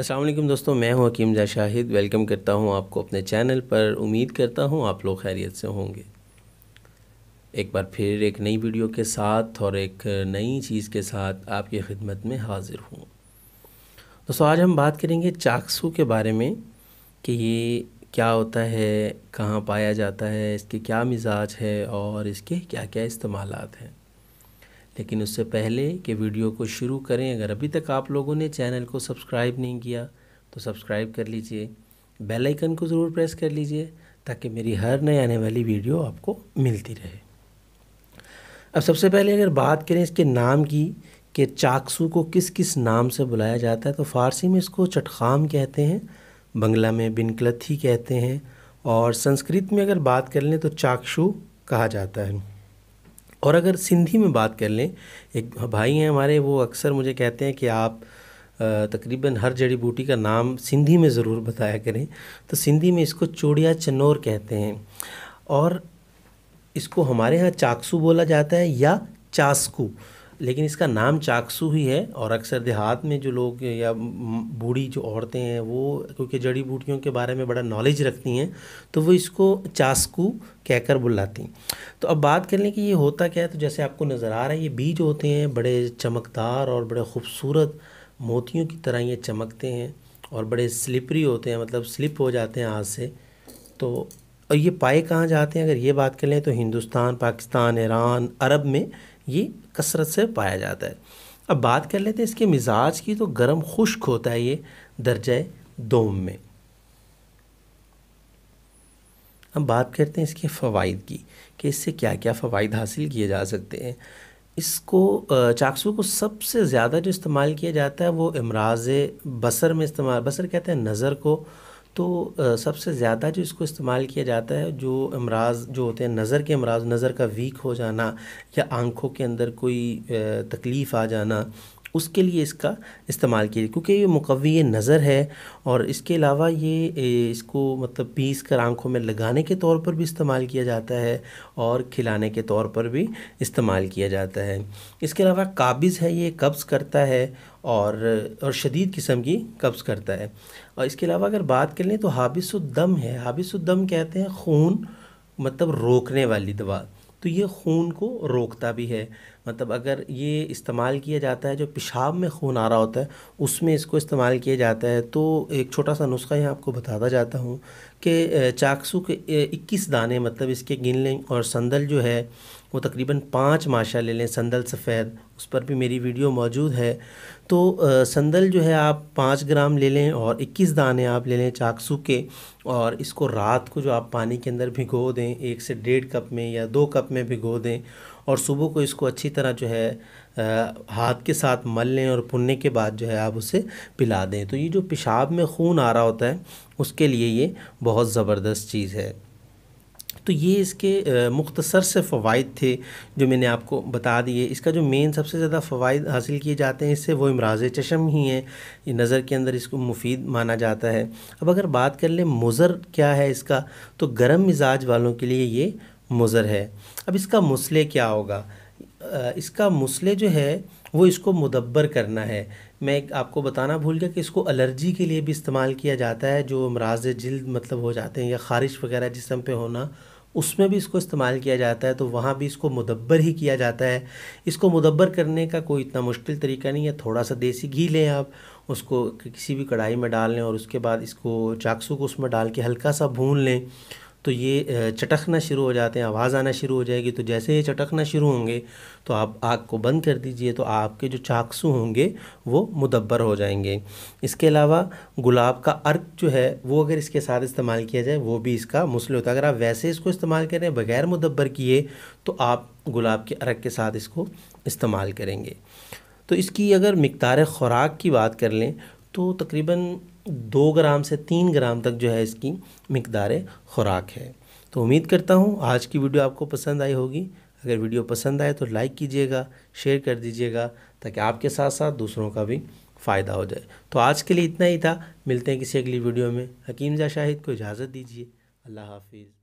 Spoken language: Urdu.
السلام علیکم دوستوں میں ہوں حکیم جا شاہد ویلکم کرتا ہوں آپ کو اپنے چینل پر امید کرتا ہوں آپ لوگ خیریت سے ہوں گے ایک بار پھر ایک نئی ویڈیو کے ساتھ اور ایک نئی چیز کے ساتھ آپ کی خدمت میں حاضر ہوں دوستو آج ہم بات کریں گے چاکسو کے بارے میں کہ یہ کیا ہوتا ہے کہاں پایا جاتا ہے اس کے کیا مزاج ہے اور اس کے کیا کیا استعمالات ہیں لیکن اس سے پہلے کہ ویڈیو کو شروع کریں اگر ابھی تک آپ لوگوں نے چینل کو سبسکرائب نہیں کیا تو سبسکرائب کر لیجئے بیل آئیکن کو ضرور پریس کر لیجئے تاکہ میری ہر نئے آنے والی ویڈیو آپ کو ملتی رہے اب سب سے پہلے اگر بات کریں اس کے نام کی کہ چاکسو کو کس کس نام سے بلایا جاتا ہے تو فارسی میں اس کو چٹخام کہتے ہیں بنگلہ میں بنکلتھی کہتے ہیں اور سنسکرت میں اگر بات کر لیں تو چاکشو کہا جاتا ہے اور اگر سندھی میں بات کر لیں ایک بھائی ہیں ہمارے وہ اکثر مجھے کہتے ہیں کہ آپ تقریباً ہر جڑی بوٹی کا نام سندھی میں ضرور بتایا کریں تو سندھی میں اس کو چوڑیا چنور کہتے ہیں اور اس کو ہمارے ہاں چاکسو بولا جاتا ہے یا چاسکو لیکن اس کا نام چاکسو ہی ہے اور اکثر دیہات میں جو لوگ یا بوڑھی جو عورتیں ہیں وہ کیونکہ جڑی بوٹیوں کے بارے میں بڑا نالج رکھتی ہیں تو وہ اس کو چاسکو کہہ کر بلاتی ہیں تو اب بات کر لیں کہ یہ ہوتا کیا ہے تو جیسے آپ کو نظر آ رہا ہے یہ بیج ہوتے ہیں بڑے چمکدار اور بڑے خوبصورت موتیوں کی طرح یہ چمکتے ہیں اور بڑے سلپری ہوتے ہیں مطلب سلپ ہو جاتے ہیں آج سے تو اور یہ پائے کہاں جاتے ہیں اگر یہ بات کر لیں تو ہندوستان پاکستان ایران عرب میں یہ کثرت سے پایا جاتا ہے اب بات کر لیتے ہیں اس کے مزاج کی تو گرم خشک ہوتا ہے یہ درجہ دوم میں اب بات کرتے ہیں اس کے فوائد کی کہ اس سے کیا کیا فوائد حاصل کیے جا سکتے ہیں اس کو چاکسو کو سب سے زیادہ جو استعمال کیا جاتا ہے وہ امراض بصر میں استعمال بسر کہتے ہیں نظر کو تو سب سے زیادہ جو اس کو استعمال کیا جاتا ہے جو امراض جو ہوتے ہیں نظر کے امراض نظر کا ویک ہو جانا یا آنکھوں کے اندر کوئی تکلیف آ جانا اس کے لیے اس کا استعمال کیا کیونکہ یہ مقوی نظر ہے اور اس کے علاوہ یہ اس کو مطلب پیس کر آنکھوں میں لگانے کے طور پر بھی استعمال کیا جاتا ہے اور کھلانے کے طور پر بھی استعمال کیا جاتا ہے اس کے علاوہ قابض ہے یہ قبض کرتا ہے اور اور شدید قسم کی قبض کرتا ہے اور اس کے علاوہ اگر بات کر لیں تو حابس الدم ہے حابس الدم کہتے ہیں خون مطلب روکنے والی دوا تو یہ خون کو روکتا بھی ہے مطلب اگر یہ استعمال کیا جاتا ہے جو پیشاب میں خون آ رہا ہوتا ہے اس میں اس کو استعمال کیا جاتا ہے تو ایک چھوٹا سا نسخہ یہاں آپ کو بتاتا جاتا ہوں کہ چاکسو کے اکیس دانے مطلب اس کے گن لیں اور سندل جو ہے وہ تقریباً پانچ ماشا لے لیں سندل سفید اس پر بھی میری ویڈیو موجود ہے تو سندل جو ہے آپ پانچ گرام لے لیں اور اکیس دانے آپ لے لیں چاکسو کے اور اس کو رات کو جو آپ پانی کے اندر بھگو دیں ایک سے ڈیڑھ کپ میں یا دو کپ میں بھگو دیں اور صبح کو اس کو اچھی طرح جو ہے ہاتھ کے ساتھ مل لیں اور پننے کے بعد جو ہے آپ اسے پلا دیں تو یہ جو پیشاب میں خون آ رہا ہوتا ہے اس کے لیے یہ بہت زبردست چیز ہے تو یہ اس کے مختصر سے فوائد تھے جو میں نے آپ کو بتا دیے اس کا جو مین سب سے زیادہ فوائد حاصل کیے جاتے ہیں اس سے وہ امراض چشم ہی ہیں یہ نظر کے اندر اس کو مفید مانا جاتا ہے اب اگر بات کر لیں مضر کیا ہے اس کا تو گرم مزاج والوں کے لیے یہ مضر ہے اب اس کا مسئلے کیا ہوگا اس کا مسئلے جو ہے وہ اس کو مدبر کرنا ہے میں آپ کو بتانا بھول گیا کہ اس کو الرجی کے لیے بھی استعمال کیا جاتا ہے جو امراض جلد مطلب ہو جاتے ہیں یا خارش وغیرہ جسم پہ ہونا اس میں بھی اس کو استعمال کیا جاتا ہے تو وہاں بھی اس کو مدبر ہی کیا جاتا ہے اس کو مدبر کرنے کا کوئی اتنا مشکل طریقہ نہیں ہے تھوڑا سا دیسی گھی لیں آپ اس کو کسی بھی کڑھائی میں ڈال لیں اور اس کے بعد اس کو چاکسو کو اس میں ڈال کے ہلکا سا بھون لیں تو یہ چٹکنا شروع ہو جاتے ہیں آواز آنا شروع ہو جائے گی تو جیسے یہ چٹکنا شروع ہوں گے تو آپ آگ کو بند کر دیجئے تو آپ کے جو چاقسو ہوں گے وہ مدبر ہو جائیں گے اس کے علاوہ گلاب کا ارک جو ہے وہ اگر اس کے ساتھ استعمال کیا جائے وہ بھی اس کا مسئلہ ہوتا ہے اگر آپ ویسے اس کو استعمال کریں بغیر مدبر کیے تو آپ گلاب کے ارک کے ساتھ اس کو استعمال کریں گے تو اس کی اگر مقدار خوراک کی بات کر لیں تو تقریباً دو گرام سے تین گرام تک جو ہے اس کی مقدار خوراک ہے تو امید کرتا ہوں آج کی ویڈیو آپ کو پسند آئی ہوگی اگر ویڈیو پسند آئے تو لائک کیجئے گا شیئر کر دیجئے گا تاکہ آپ کے ساتھ ساتھ دوسروں کا بھی فائدہ ہو جائے تو آج کے لیے اتنا ہی تھا ملتے ہیں کسی اگلی ویڈیو میں حکیم جا شاہد کو اجازت دیجیے اللہ حافظ